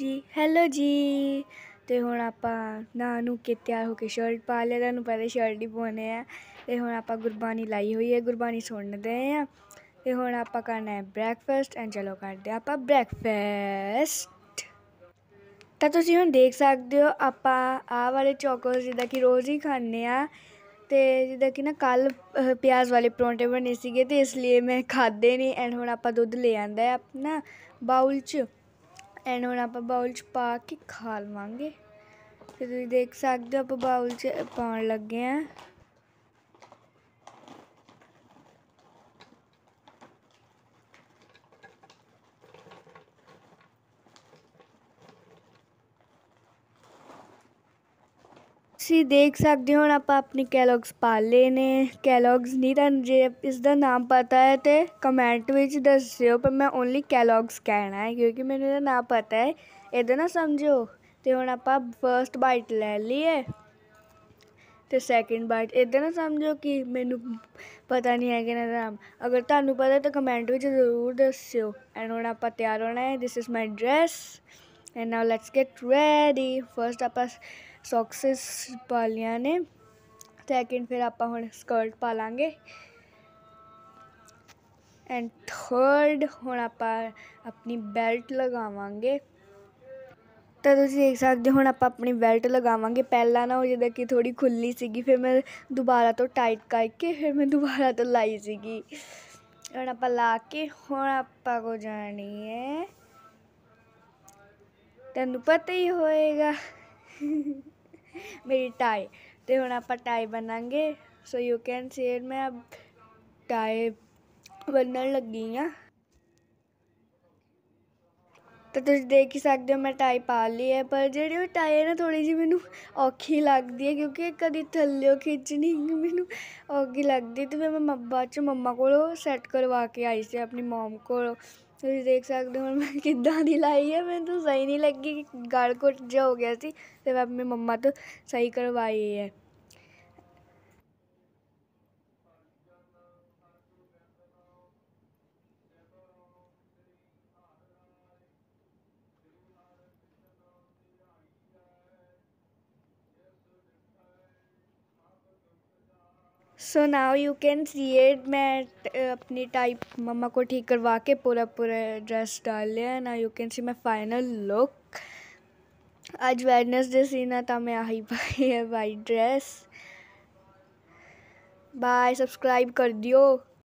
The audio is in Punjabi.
ਜੀ ਹੈਲੋ ਜੀ ਤੇ ਹੁਣ ਆਪਾਂ ਨਾ ਨੂੰ ਕੇ ਤਿਆਰ ਹੋ ਕੇ ਸ਼ਰਟ ਪਾ ਲਿਆ ਤੁਹਾਨੂੰ ਪਹਿਲੇ ਸ਼ਰਟ ਹੀ ਪਾਉਣੇ ਆ ਤੇ ਹੁਣ ਆਪਾਂ ਗੁਰਬਾਣੀ ਲਾਈ ਹੋਈ ਹੈ ਗੁਰਬਾਣੀ ਸੁਣਦੇ ਆ ਤੇ ਹੁਣ ਆਪਾਂ ਕਰਨਾ ਹੈ ਬ੍ਰੈਕਫਾਸਟ ਐਂ ਚਲੋ ਕਰਦੇ ਆਪਾਂ ਬ੍ਰੈਕਫਾਸਟ ਤਾਂ ਤੁਸੀਂ ਹੁਣ ਦੇਖ ਸਕਦੇ ਹੋ ਆਪਾਂ ਆਹ ਵਾਲੇ ਚੌਕੋਸ ਜਿਹਦਾ ਕਿ ਰੋਜ਼ ਹੀ ਖਾਂਦੇ ਆ ਤੇ ਜਿਹਦਾ ਕਿ ਨਾ ਕੱਲ ਪਿਆਜ਼ ਵਾਲੇ ਪਰੌਂਠੇ ਬਣੇ ਸੀਗੇ ਤੇ ਇਸ ਲਈ ਮੈਂ ਖਾਦੇ ਨਹੀਂ ਐਂਡ ਹੁਣ ਆਪਾਂ ਦੁੱਧ ਲੈ ਆਂਦਾ ਹੈ ਆਪਣਾ ਬਾਉਲ 'ਚ ਐਂਡ ਹੁਣ ਆਪਾਂ ਬਾਉਲ 'ਚ ਪਾ ਕੇ ਖਾ ਲਵਾਂਗੇ ਤੇ ਤੁਸੀਂ ਦੇਖ ਸਕਦੇ ਹੋ ਆਪਾਂ ਬਾਉਲ 'ਚ ਪਾਉਣ ਲੱਗੇ ਆਂ ਤੁਸੀਂ ਦੇਖ ਸਕਦੇ ਹੋ ਹੁਣ ਆਪਾਂ ਆਪਣੇ ਕੈਲੋਗਸ ਲਏ ਨੇ ਕੈਲੋਗਸ ਨਹੀਂ ਤਾਂ ਜੇ ਇਸ ਦਾ ਨਾਮ ਪਤਾ ਹੈ ਤੇ ਕਮੈਂਟ ਵਿੱਚ ਦੱਸ ਦਿਓ ਪਰ ਮੈਂ ਓਨਲੀ ਕੈਲੋਗਸ ਕਹਿਣਾ ਹੈ ਕਿਉਂਕਿ ਮੈਨੂੰ ਇਹਦਾ ਨਾਮ ਪਤਾ ਹੈ ਇਹਦਾ ਨਾ ਸਮਝੋ ਤੇ ਹੁਣ ਆਪਾਂ ਫਰਸਟ ਬਾਈਟ ਲੈ ਲਈਏ ਤੇ ਸੈਕਿੰਡ ਬਾਈਟ ਇਦਾਂ ਨਾ ਸਮਝੋ ਕਿ ਮੈਨੂੰ ਪਤਾ ਨਹੀਂ ਹੈ ਕਿ ਨਾ ਨਾਮ ਅਗਰ ਤੁਹਾਨੂੰ ਪਤਾ ਤਾਂ ਕਮੈਂਟ ਵਿੱਚ ਜ਼ਰੂਰ ਦੱਸਿਓ ਐਂਡ ਹੁਣ ਆਪਾਂ ਤਿਆਰ ਹੋਣਾ ਹੈ this is my dress and now let's get ready first ਆਪਾਂ ਸੌਕਸਸ ਪਾ ਲੀਆਂ ਨੇ ਸੈਕਿੰਡ ਫਿਰ ਆਪਾਂ ਹੁਣ ਸਕਰਟ ਪਾ ਲਾਂਗੇ ਐਂਡ ਥਰਡ ਹੁਣ ਆਪਾਂ ਆਪਣੀ ਬੈਲਟ ਲਗਾਵਾਂਗੇ ਤਾਂ ਤੁਸੀਂ ਦੇਖ ਸਕਦੇ ਹੁਣ ਆਪਾਂ ਆਪਣੀ ਬੈਲਟ ਲਗਾਵਾਂਗੇ ਪਹਿਲਾਂ ਨਾ ਉਹ ਜਿੱਦਾਂ ਕਿ ਥੋੜੀ ਖੁੱਲੀ ਸੀਗੀ ਫਿਰ ਮੈਂ ਦੁਬਾਰਾ ਤੋਂ ਟਾਈਟ ਕਰਕੇ ਫਿਰ ਮੈਂ ਦੁਬਾਰਾ ਤੋਂ ਲਾਈ ਸੀਗੀ ਹੁਣ ਆਪਾਂ ਲਾ ਕੇ ਹੁਣ ਆਪਾਂ ਕੋ ਜਾਣੀ ਹੈ ਤੈਨੂੰ ਪਤਾ ਹੀ ਹੋਏਗਾ ਮੇਰੀ ਟਾਈ ਤੇ ਹੁਣ ਆਪਾਂ ਟਾਈ ਬਣਾਂਗੇ so you can see it ਮੈਂ ਅਬ ਟਾਈ ਬਣਨ ਲੱਗੀ ਆ ਤਾਂ ਤੁਸੀਂ ਦੇਖ ਹੀ ਸਕਦੇ ਹੋ ਮੈਂ ਟਾਈ ਪਾ ਲਈ ਹੈ ਪਰ ਜਿਹੜੀ ਉਹ ਟਾਈ ਹੈ ਨਾ ਥੋੜੀ ਜੀ ਮੈਨੂੰ ਔਖੀ ਲੱਗਦੀ ਹੈ ਕਿਉਂਕਿ ਕਦੀ ਥੱਲਿਓ ਖਿੱਚਣੀ ਮੈਨੂੰ ਔਖੀ ਲੱਗਦੀ ਤੇ ਫਿਰ ਮੈਂ ਮੱਬਾ ਚ ਮੰਮਾ ਕੋਲੋਂ ਸੈੱਟ ਕਰਵਾ ਕੇ ਆਈ ਸੀ ਆਪਣੀ ਮਮ ਕੋਲੋਂ ਤੁਸੀਂ ਦੇਖ ਸਕਦੇ ਹੋ ਹੁਣ ਮੈਂ ਕਿੱਦਾਂ ਦੀ ਲਾਈ ਹੈ ਮੈਨੂੰ ਤਾਂ ਸਹੀ ਨਹੀਂ ਲੱਗੀ ਗਲ ਘੁੱਟ ਜਾ ਹੋ ਗਿਆ ਸੀ ਤੇ ਮੈਂ ਆਪਣੇ ਮੰਮਾ ਤੋਂ ਸਹੀ ਕਰਵਾਈ ਹੈ so now you can see it मैं अपनी टाइप मम्मा को ठीक करवा के पूरा पूरा ड्रेस डाल लिया ना you can see my final look आज वेडनेसडे सीना था मैं आई पाई है वाइट ड्रेस बाय सब्सक्राइब कर दियो